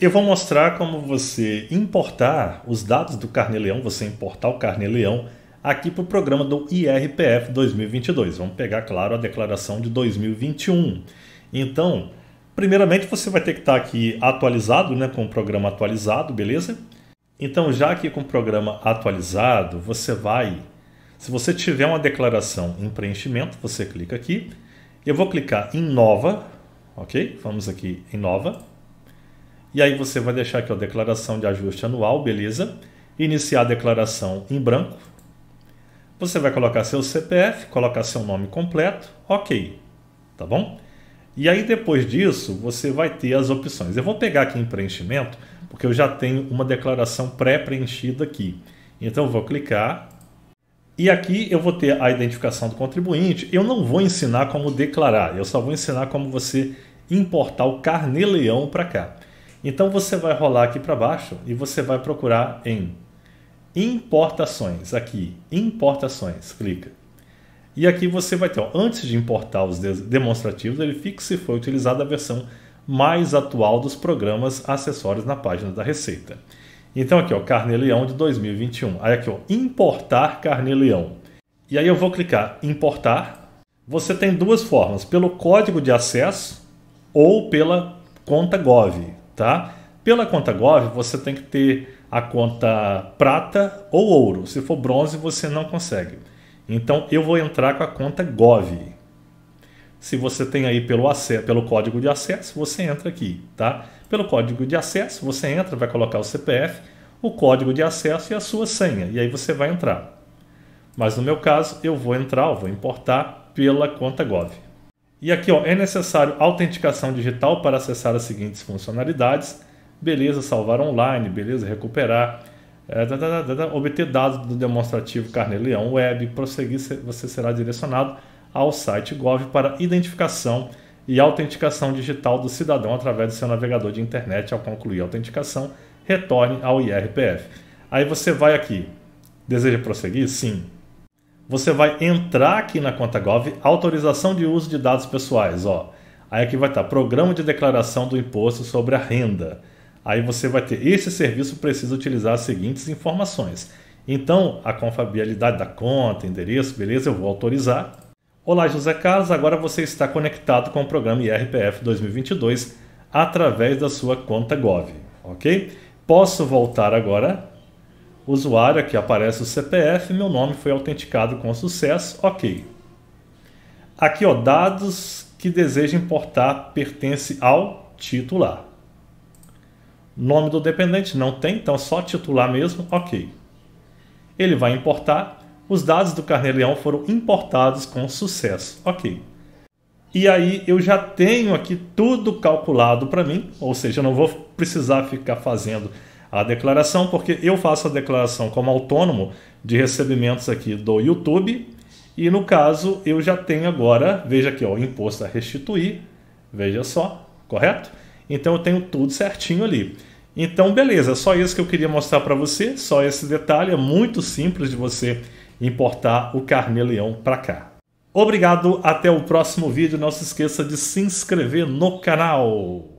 Eu vou mostrar como você importar os dados do Carneleão, você importar o Carneleão aqui para o programa do IRPF 2022. Vamos pegar, claro, a declaração de 2021. Então, primeiramente você vai ter que estar tá aqui atualizado, né, com o programa atualizado, beleza? Então, já aqui com o programa atualizado, você vai, se você tiver uma declaração em preenchimento, você clica aqui. Eu vou clicar em nova, ok? Vamos aqui em nova. E aí você vai deixar aqui a declaração de ajuste anual, beleza? Iniciar a declaração em branco. Você vai colocar seu CPF, colocar seu nome completo, ok, tá bom? E aí depois disso você vai ter as opções. Eu vou pegar aqui em preenchimento, porque eu já tenho uma declaração pré-preenchida aqui. Então eu vou clicar e aqui eu vou ter a identificação do contribuinte. Eu não vou ensinar como declarar, eu só vou ensinar como você importar o carnê-leão para cá. Então você vai rolar aqui para baixo e você vai procurar em importações, aqui, importações, clica. E aqui você vai ter, ó, antes de importar os demonstrativos, ele fixa se foi utilizada a versão mais atual dos programas acessórios na página da Receita. Então aqui, ó, carne leão de 2021. Aí aqui, ó, importar carne leão. E aí eu vou clicar importar. Você tem duas formas, pelo código de acesso ou pela conta gov tá? Pela conta Gov, você tem que ter a conta prata ou ouro. Se for bronze, você não consegue. Então eu vou entrar com a conta Gov. Se você tem aí pelo, acesso, pelo código de acesso, você entra aqui, tá? Pelo código de acesso, você entra, vai colocar o CPF, o código de acesso e a sua senha, e aí você vai entrar. Mas no meu caso, eu vou entrar, eu vou importar pela conta Gov. E aqui ó, é necessário autenticação digital para acessar as seguintes funcionalidades: beleza, salvar online, beleza, recuperar, é, da, da, da, obter dados do demonstrativo Carne Leão Web, prosseguir, você será direcionado ao site Gov para identificação e autenticação digital do cidadão através do seu navegador de internet. Ao concluir a autenticação, retorne ao IRPF. Aí você vai aqui. Deseja prosseguir? Sim. Você vai entrar aqui na conta Gov, autorização de uso de dados pessoais, ó. Aí aqui vai estar tá, programa de declaração do imposto sobre a renda. Aí você vai ter esse serviço precisa utilizar as seguintes informações. Então, a confiabilidade da conta, endereço, beleza, eu vou autorizar. Olá, José Carlos, agora você está conectado com o programa IRPF 2022 através da sua conta Gov, ok? Posso voltar agora usuário, aqui aparece o CPF, meu nome foi autenticado com sucesso, ok. Aqui, ó, dados que deseja importar pertence ao titular. Nome do dependente não tem, então só titular mesmo, ok. Ele vai importar, os dados do carnê-leão foram importados com sucesso, ok. E aí eu já tenho aqui tudo calculado para mim, ou seja, eu não vou precisar ficar fazendo a declaração, porque eu faço a declaração como autônomo de recebimentos aqui do YouTube e no caso eu já tenho agora, veja aqui, ó, o imposto a restituir, veja só, correto? Então eu tenho tudo certinho ali. Então beleza, só isso que eu queria mostrar para você, só esse detalhe, é muito simples de você importar o Carneleão para cá. Obrigado, até o próximo vídeo. Não se esqueça de se inscrever no canal.